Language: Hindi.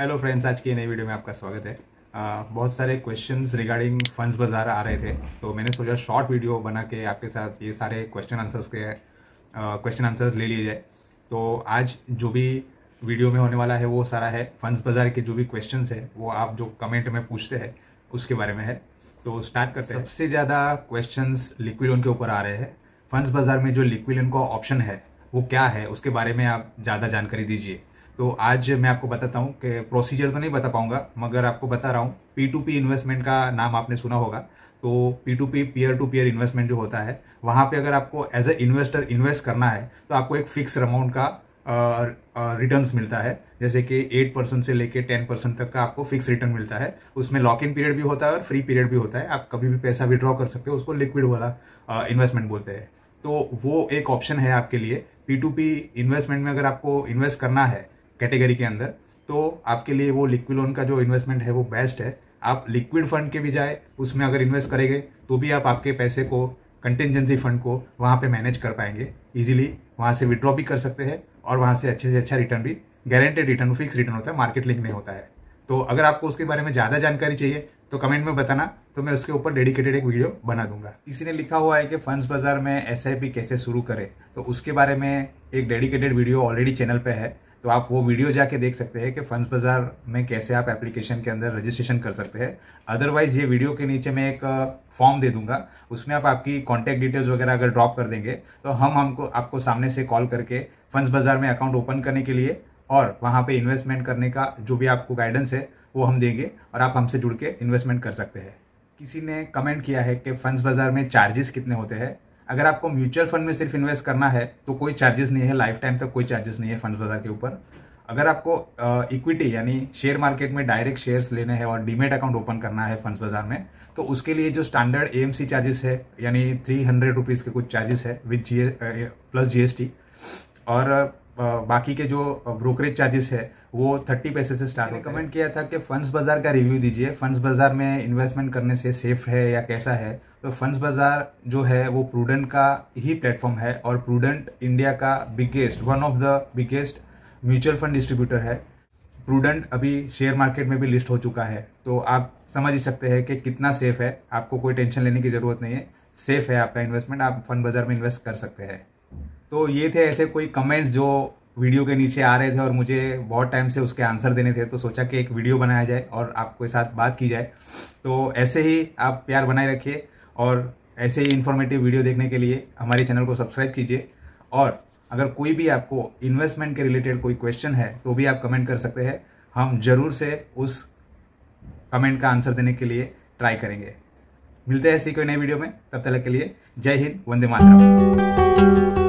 हेलो फ्रेंड्स आज की नई वीडियो में आपका स्वागत है आ, बहुत सारे क्वेश्चंस रिगार्डिंग फंड्स बाज़ार आ रहे थे तो मैंने सोचा शॉर्ट वीडियो बना के आपके साथ ये सारे क्वेश्चन आंसर्स के क्वेश्चन आंसर ले लिए जाए तो आज जो भी वीडियो में होने वाला है वो सारा है फंड्स बाज़ार के जो भी क्वेश्चन है वो आप जो कमेंट में पूछते हैं उसके बारे में है तो स्टार्ट करते हैं सबसे ज़्यादा क्वेश्चन लिक्विड लोन के ऊपर आ रहे हैं फंड्स बाज़ार में जो लिक्विड लोन का ऑप्शन है वो क्या है उसके बारे में आप ज़्यादा जानकारी दीजिए तो आज मैं आपको बताता हूँ कि प्रोसीजर तो नहीं बता पाऊंगा मगर आपको बता रहा हूँ पी टू पी इन्वेस्टमेंट का नाम आपने सुना होगा तो P to P peer to peer investment जो होता है वहाँ पे अगर आपको एज ए इन्वेस्टर इन्वेस्ट करना है तो आपको एक फिक्स अमाउंट का रिटर्न्स मिलता है जैसे कि एट परसेंट से लेके टेन परसेंट तक का आपको फिक्स रिटर्न मिलता है उसमें लॉक इन पीरियड भी होता है और फ्री पीरियड भी होता है आप कभी भी पैसा विड्रॉ कर सकते हो उसको लिक्विड वाला इन्वेस्टमेंट बोलते हैं तो वो एक ऑप्शन है आपके लिए पी टू पी इन्वेस्टमेंट में अगर आपको इन्वेस्ट करना है कैटेगरी के अंदर तो आपके लिए वो लिक्विड लोन का जो इन्वेस्टमेंट है वो बेस्ट है आप लिक्विड फंड के भी जाए उसमें अगर इन्वेस्ट करेंगे तो भी आप आपके पैसे को कंटेंजेंसी फंड को वहाँ पे मैनेज कर पाएंगे इजीली वहाँ से विड्रॉ भी कर सकते हैं और वहाँ से अच्छे से अच्छा रिटर्न भी गारंटेड रिटर्न फिक्स रिटर्न होता है मार्केट लिंक नहीं होता है तो अगर आपको उसके बारे में ज़्यादा जानकारी चाहिए तो कमेंट में बताना तो मैं उसके ऊपर डेडिकेटेड एक वीडियो बना दूंगा किसी ने लिखा हुआ है कि फंड्स बाजार में एस कैसे शुरू करें तो उसके बारे में एक डेडिकेटेड वीडियो ऑलरेडी चैनल पर है तो आप वो वीडियो जाके देख सकते हैं कि फंड्स बाजार में कैसे आप एप्लीकेशन के अंदर रजिस्ट्रेशन कर सकते हैं अदरवाइज ये वीडियो के नीचे मैं एक फॉर्म दे दूंगा उसमें आप आपकी कॉन्टैक्ट डिटेल्स वगैरह अगर ड्रॉप कर देंगे तो हम हमको आपको सामने से कॉल करके फंड्स बाजार में अकाउंट ओपन करने के लिए और वहाँ पे इन्वेस्टमेंट करने का जो भी आपको गाइडेंस है वो हम देंगे और आप हमसे जुड़ के इन्वेस्टमेंट कर सकते हैं किसी ने कमेंट किया है कि फंड्स बाजार में चार्जेस कितने होते हैं अगर आपको म्यूचुअल फंड में सिर्फ इन्वेस्ट करना है तो कोई चार्जेस नहीं है लाइफ टाइम तक कोई चार्जेस नहीं है फंड बाजार के ऊपर अगर आपको इक्विटी यानी शेयर मार्केट में डायरेक्ट शेयर्स लेने हैं और डीमेट अकाउंट ओपन करना है फंड बाजार में तो उसके लिए जो स्टैंडर्ड ए चार्जेस है यानी थ्री हंड्रेड रुपीज़ के कुछ चार्जेस है विद जी प्लस जीएसटी और बाकी के जो ब्रोकरेज चार्जेस है वो थर्टी पैसे से स्टार्ट रिकमेंड किया था कि फंड्स बाज़ार का रिव्यू दीजिए फंड्स बाज़ार में इन्वेस्टमेंट करने से सेफ है या कैसा है तो फंड्स बाज़ार जो है वो प्रूडेंट का ही प्लेटफॉर्म है और प्रूडेंट इंडिया का biggest one of the biggest mutual fund distributor है प्रूडेंट अभी शेयर मार्केट में भी लिस्ट हो चुका है तो आप समझ ही सकते हैं कि कितना सेफ है आपको कोई टेंशन लेने की ज़रूरत नहीं है सेफ है आपका इन्वेस्टमेंट आप फंड बाज़ार में इन्वेस्ट कर सकते हैं तो ये थे ऐसे कोई कमेंट्स जो वीडियो के नीचे आ रहे थे और मुझे बहुत टाइम से उसके आंसर देने थे तो सोचा कि एक वीडियो बनाया जाए और आपके साथ बात की जाए तो ऐसे ही आप प्यार बनाए रखिए और ऐसे ही इन्फॉर्मेटिव वीडियो देखने के लिए हमारे चैनल को सब्सक्राइब कीजिए और अगर कोई भी आपको इन्वेस्टमेंट के रिलेटेड कोई क्वेश्चन है तो भी आप कमेंट कर सकते हैं हम जरूर से उस कमेंट का आंसर देने के लिए ट्राई करेंगे मिलते हैं ऐसी कोई नई वीडियो में तब तक के लिए जय हिंद वंदे मातरम